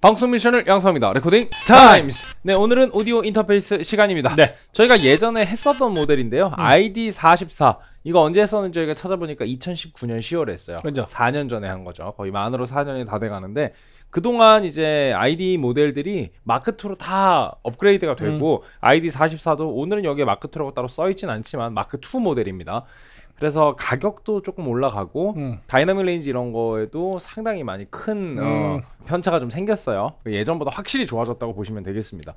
방송 미션을 양성합니다. 레코딩 타임스. 네, 오늘은 오디오 인터페이스 시간입니다. 네. 저희가 예전에 했었던 모델인데요. 음. ID 44. 이거 언제 했었는지 저희가 찾아보니까 2019년 10월에 했어요. 그죠. 4년 전에 한 거죠. 거의 만으로 4년이 다돼 가는데 그동안 이제 ID 모델들이 마크2로 다 업그레이드가 되고 음. ID 44도 오늘은 여기에 마크2라고 따로 써 있진 않지만 마크2 모델입니다. 그래서 가격도 조금 올라가고 음. 다이나믹 레인지 이런 거에도 상당히 많이 큰 음. 어, 편차가 좀 생겼어요. 예전보다 확실히 좋아졌다고 보시면 되겠습니다.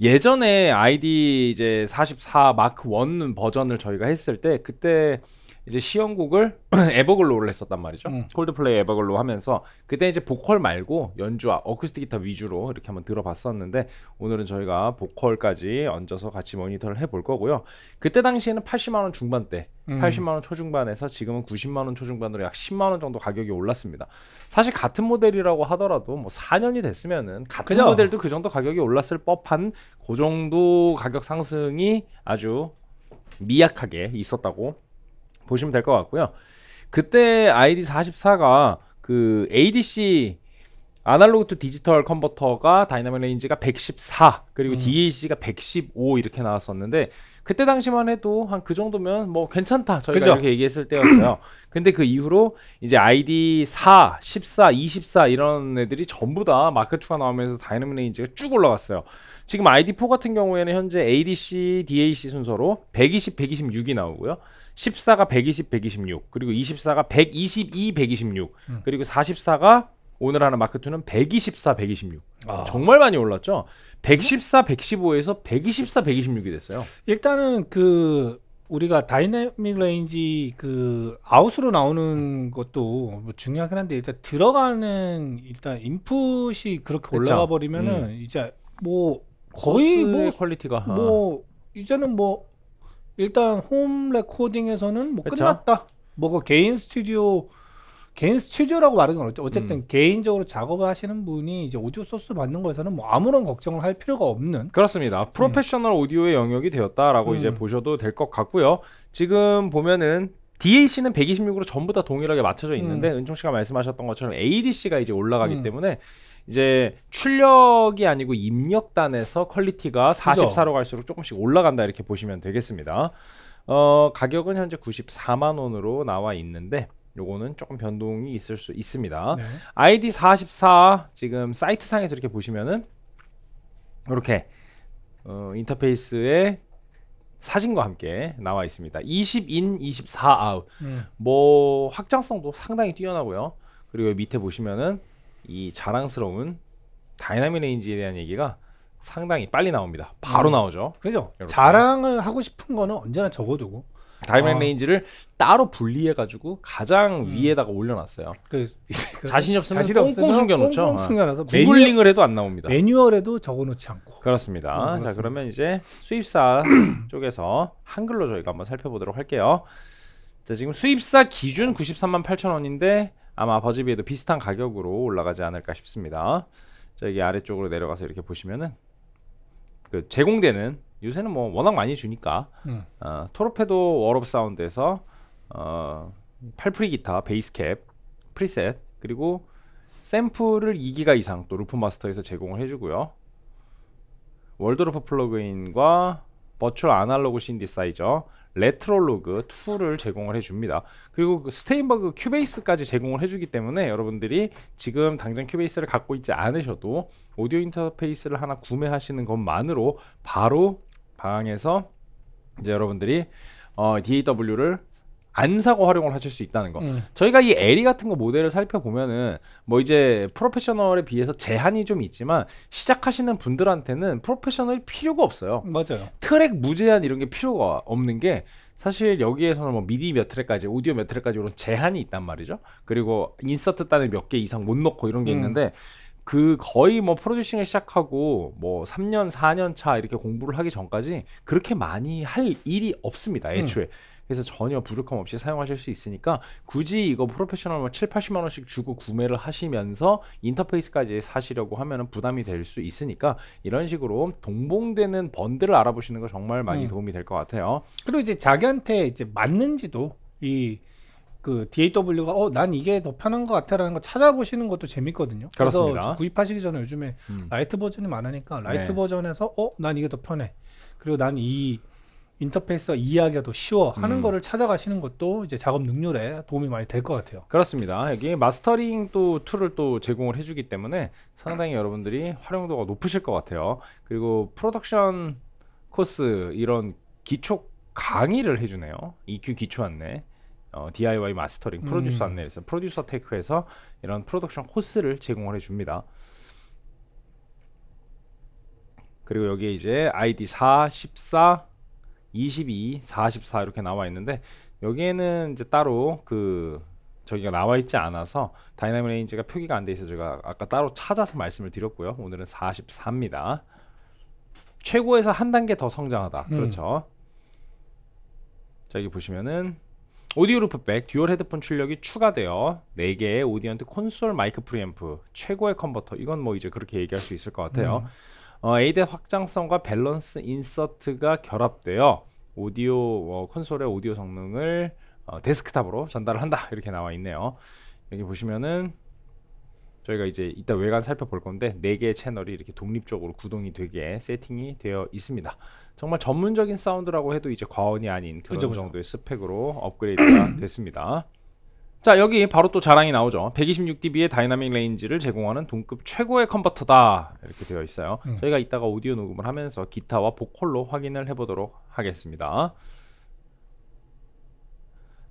예전에 아이디 이제 44 마크 1 버전을 저희가 했을 때 그때 이제 시연곡을 에버글로우를 했었단 말이죠. 음. 콜드플레이 에버글로우 하면서 그때 이제 보컬 말고 연주와 아, 어쿠스틱 기타 위주로 이렇게 한번 들어봤었는데 오늘은 저희가 보컬까지 얹어서 같이 모니터를 해볼 거고요. 그때 당시에는 80만 원 중반대, 음. 80만 원 초중반에서 지금은 90만 원 초중반으로 약 10만 원 정도 가격이 올랐습니다. 사실 같은 모델이라고 하더라도 뭐 4년이 됐으면은 같은 그냥. 모델도 그 정도 가격이 올랐을 법한 그 정도 가격 상승이 아주 미약하게 있었다고 보시면 될 것 같고요. 그때 ID 44가 그 ADC 아날로그 투 디지털 컨버터가 다이나믹 레인지가 114 그리고 음. DAC가 115 이렇게 나왔었는데 그때 당시만 해도 한 그 정도면 뭐 괜찮다 저희가 그쵸? 이렇게 얘기했을 때였어요. 근데 그 이후로 이제 ID 4, 14, 24 이런 애들이 전부 다 마크 2가 나오면서 다이나믹 레인지가 쭉 올라갔어요. 지금 ID 4 같은 경우에는 현재 ADC, DAC 순서로 120, 126이 나오고요. 14가 120, 126, 그리고 24가 122, 126, 음. 그리고 44가 오늘 하는 마크2는 124, 126. 아. 정말 많이 올랐죠? 114, 115에서 124, 126이 됐어요. 일단은 그 우리가 다이내믹 레인지 그 아웃으로 나오는 것도 뭐 중요하긴 한데 일단 들어가는 일단 인풋이 그렇게 올라가 버리면은 음. 이제 뭐 거의 뭐 퀄리티가 아. 뭐 이제는 뭐 일단 홈 레코딩에서는 뭐 그쵸? 끝났다. 뭐그 개인 스튜디오 개인 스튜디오라고 말하는 건 어쨌든 음. 개인적으로 작업을 하시는 분이 이제 오디오 소스 받는 거에서는 뭐 아무런 걱정을 할 필요가 없는 그렇습니다. 프로페셔널 음. 오디오의 영역이 되었다라고 음. 이제 보셔도 될 것 같고요. 지금 보면은 DAC는 126으로 전부 다 동일하게 맞춰져 있는데 음. 은총 씨가 말씀하셨던 것처럼 ADC가 이제 올라가기 음. 때문에 이제 출력이 아니고 입력단에서 퀄리티가 44로 갈수록 조금씩 올라간다 이렇게 보시면 되겠습니다. 어, 가격은 현재 94만 원으로 나와 있는데 요거는 조금 변동이 있을 수 있습니다. 네. ID 44 지금 사이트 상에서 이렇게 보시면은 이렇게 어, 인터페이스에 사진과 함께 나와 있습니다. 20인 24아웃. 음. 뭐 확장성도 상당히 뛰어나고요. 그리고 밑에 보시면은 이 자랑스러운 다이나믹 레인지에 대한 얘기가 상당히 빨리 나옵니다. 바로 음. 나오죠. 그죠? 자랑을 하고 싶은 거는 언제나 적어두고 다이맥믹 아. 레인지를 따로 분리해 가지고 가장 음. 위에다가 올려놨어요. 그, 그, 자신이 없으면 자신 꽁꽁 숨겨놓죠. 꽁꽁 숨겨놔서 구글링을 네. 해도 안 나옵니다. 매뉴얼에도 적어놓지 않고. 그렇습니다. 음, 그렇습니다. 자 그러면 이제 수입사 쪽에서 한글로 저희가 한번 살펴보도록 할게요. 자 지금 수입사 기준 93만 8천 원인데 아마 버즈비에도 비슷한 가격으로 올라가지 않을까 싶습니다. 자, 여기 아래쪽으로 내려가서 이렇게 보시면은 그 제공되는 요새는 뭐 워낙 많이 주니까 음. 어, 토르페도워럽 사운드에서 어, 팔프리 기타, 베이스캡, 프리셋 그리고 샘플을 2기가 이상 또 루프 마스터에서 제공을 해주고요. 월드로프 플러그인과 버츄얼 아날로그 신디사이저, 레트럴로그 2를 제공을 해줍니다. 그리고 그 스테인버그 큐베이스까지 제공을 해주기 때문에 여러분들이 지금 당장 큐베이스를 갖고 있지 않으셔도 오디오 인터페이스를 하나 구매하시는 것만으로 바로 방에서 이제 여러분들이 어, DAW를 안 사고 활용을 하실 수 있다는 거. 음. 저희가 이 에리 같은 거 모델을 살펴보면은 뭐 이제 프로페셔널에 비해서 제한이 좀 있지만 시작하시는 분들한테는 프로페셔널 필요가 없어요. 맞아요. 트랙 무제한 이런 게 필요가 없는 게 사실 여기에서는 뭐 미디 몇 트랙까지, 오디오 몇 트랙까지 이런 제한이 있단 말이죠. 그리고 인서트 단을 몇개 이상 못 넣고 이런 게 음. 있는데 그 거의 뭐 프로듀싱을 시작하고 뭐 3년, 4년 차 이렇게 공부를 하기 전까지 그렇게 많이 할 일이 없습니다. 음. 애초에. 음. 그래서 전혀 부족함 없이 사용하실 수 있으니까 굳이 이거 프로페셔널 7, 뭐 80만 원씩 주고 구매를 하시면서 인터페이스까지 사시려고 하면 부담이 될 수 있으니까 이런 식으로 동봉되는 번들을 알아보시는 거 정말 많이 음. 도움이 될 것 같아요. 그리고 이제 자기한테 이제 맞는지도 이 그 DAW가 어난 이게 더 편한 것 같아라는 거 찾아보시는 것도 재밌거든요. 그렇습니다. 그래서 구입하시기 전에 요즘에 음. 라이트 버전이 많으니까 라이트 네. 버전에서 어난 이게 더 편해. 그리고 난이 인터페이스가 이해하기가 더 쉬워 하는 음. 거를 찾아가시는 것도 이제 작업 능률에 도움이 많이 될 것 같아요. 그렇습니다. 여기 마스터링 또 툴을 또 제공을 해주기 때문에 상당히 여러분들이 활용도가 높으실 것 같아요. 그리고 프로덕션 코스 이런 기초 강의를 해주네요. EQ 기초 안내. 어, DIY 마스터링 프로듀서 음. 안내에서 프로듀서 테크에서 이런 프로덕션 코스를 제공을 해줍니다. 그리고 여기에 이제 ID 4, 14, 22, 44 이렇게 나와 있는데 여기에는 이제 따로 그 저기가 나와 있지 않아서 다이나믹 레인지가 표기가 안 돼 있어서 제가 아까 따로 찾아서 말씀을 드렸고요. 오늘은 44입니다. 최고에서 한 단계 더 성장하다. 음. 그렇죠. 자, 여기 보시면은 오디오 루프백 듀얼 헤드폰 출력이 추가되어 4개의 오디언트 콘솔 마이크 프리앰프 최고의 컨버터 이건 뭐 이제 그렇게 얘기할 수 있을 것 같아요 음. 어, ADAT 확장성과 밸런스 인서트가 결합되어 오디오 어, 콘솔의 오디오 성능을 어, 데스크탑으로 전달을 한다 이렇게 나와 있네요. 여기 보시면은 저희가 이제 이따 외관 살펴볼 건데 4개의 채널이 이렇게 독립적으로 구동이 되게 세팅이 되어 있습니다. 정말 전문적인 사운드라고 해도 이제 과언이 아닌 그런 그쵸, 그쵸. 정도의 스펙으로 업그레이드가 됐습니다. 자 여기 바로 또 자랑이 나오죠 126dB의 다이나믹 레인지를 제공하는 동급 최고의 컨버터다 이렇게 되어 있어요 음. 저희가 이따가 오디오 녹음을 하면서 기타와 보컬로 확인을 해보도록 하겠습니다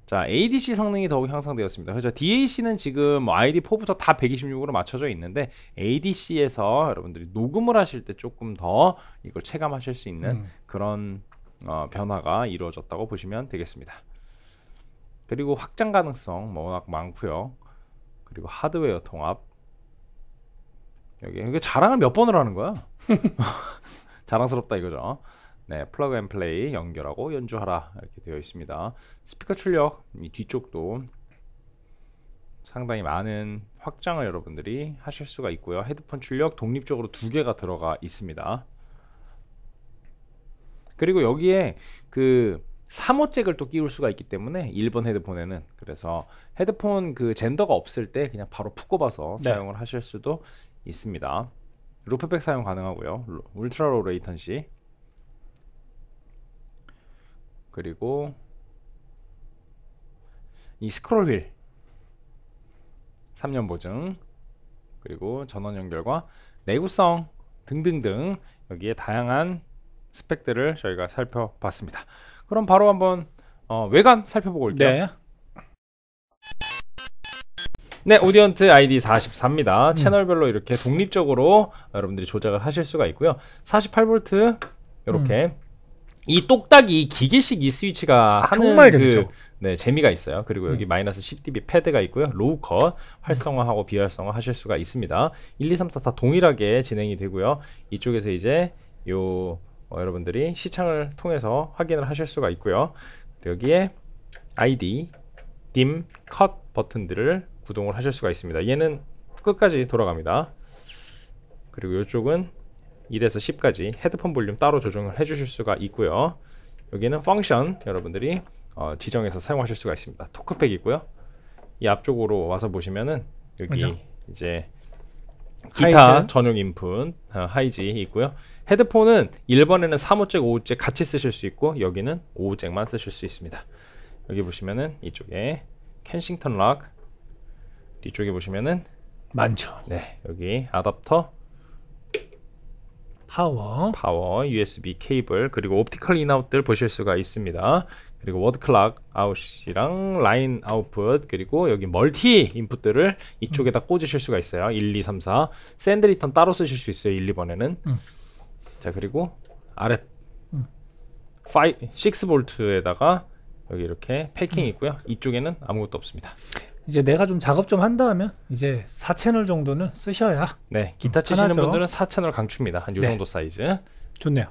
자 ADC 성능이 더욱 향상되었습니다 그래서 DAC는 지금 ID4부터 뭐 다 126으로 맞춰져 있는데 ADC에서 여러분들이 녹음을 하실 때 조금 더 이걸 체감하실 수 있는 음. 그런 어, 변화가 이루어졌다고 보시면 되겠습니다 그리고 확장 가능성 뭐 워낙 많고요. 그리고 하드웨어 통합. 여기 이게 자랑을 몇 번을 하는 거야? 자랑스럽다 이거죠. 네, 플러그 앤 플레이 연결하고 연주하라 이렇게 되어 있습니다. 스피커 출력 이 뒤쪽도 상당히 많은 확장을 여러분들이 하실 수가 있고요. 헤드폰 출력 독립적으로 두 개가 들어가 있습니다. 그리고 여기에 그 3호잭을또 끼울 수가 있기 때문에 1번 헤드폰에는 그래서 헤드폰 그 젠더가 없을 때 그냥 바로 푹 꼽아서 네. 사용을 하실 수도 있습니다. 루프백 사용 가능하고요. 울트라 로 레이턴시 그리고 이 스크롤 휠 3년 보증 그리고 전원 연결과 내구성 등등등 여기에 다양한 스펙들을 저희가 살펴봤습니다. 그럼 바로 한번 어, 외관 살펴보고 올게요. 네. 네, 오디언트 아이 44입니다. 음. 채널별로 이렇게 독립적으로 여러분들이 조작을 하실 수가 있고요. 48V 이렇게 음. 이 똑딱이 기계식 이 스위치가 아, 정말 그, 네, 재미가 있어요. 그리고 여기 음. 마이너스 10dB 패드가 있고요. 로우 컷 활성화하고 비활성화 하실 수가 있습니다. 1, 2, 3, 4 다 동일하게 진행이 되고요. 이쪽에서 이제 요 어, 여러분들이 시청을 통해서 확인을 하실 수가 있고요 여기에 id, dim, cut 버튼들을 구동을 하실 수가 있습니다 얘는 끝까지 돌아갑니다 그리고 이쪽은 1에서 10까지 헤드폰 볼륨 따로 조정을 해주실 수가 있고요 여기는 펑션 여러분들이 어, 지정해서 사용하실 수가 있습니다 토크팩이고요 이 앞쪽으로 와서 보시면은 여기 맞아. 이제 기타 전용 인풋 어, 아, 하이지 있고요. 헤드폰은 1번에는 3호잭, 5호잭 같이 쓰실 수 있고 여기는 5호잭만 쓰실 수 있습니다. 여기 보시면은 이쪽에 켄싱턴 락 뒤쪽에 보시면은 많죠. 네, 여기 아답터 파워 파워 USB 케이블 그리고 옵티컬 인아웃들 보실 수가 있습니다. 그리고 워드 클락 아웃이랑 라인 아웃풋 그리고 여기 멀티 인풋들을 이쪽에다 음. 꽂으실 수가 있어요 1, 2, 3, 4 샌드 리턴 따로 쓰실 수 있어요 1, 2번에는 음. 자 그리고 아래 음. 5, 6볼트에다가 여기 이렇게 패킹 음. 있고요 이쪽에는 아무것도 없습니다 이제 내가 좀 작업 좀한 다음면 이제 4채널 정도는 쓰셔야 네 기타 치시는 편하죠. 분들은 4채널 강추입니다 한요 네. 정도 사이즈 좋네요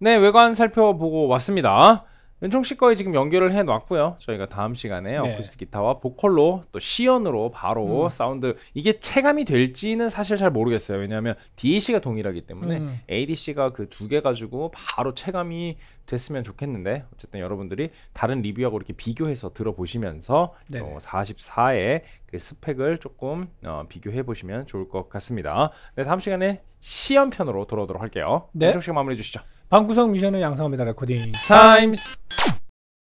네 외관 살펴보고 왔습니다 왼쪽 시 거에 지금 연결을 해놨고요 저희가 다음 시간에 네. 어쿠스틱 기타와 보컬로 또 시연으로 바로 음. 사운드 이게 체감이 될지는 사실 잘 모르겠어요 왜냐하면 DAC가 동일하기 때문에 음. ADC가 그 두 개 가지고 바로 체감이 됐으면 좋겠는데 어쨌든 여러분들이 다른 리뷰하고 이렇게 비교해서 들어보시면서 어, 44의 그 스펙을 조금 어, 비교해 보시면 좋을 것 같습니다 네 다음 시간에 시연편으로 돌아오도록 할게요 네. 은총 씨가 마무리해 주시죠 방구석 미션을 양성합니다 레코딩 타임스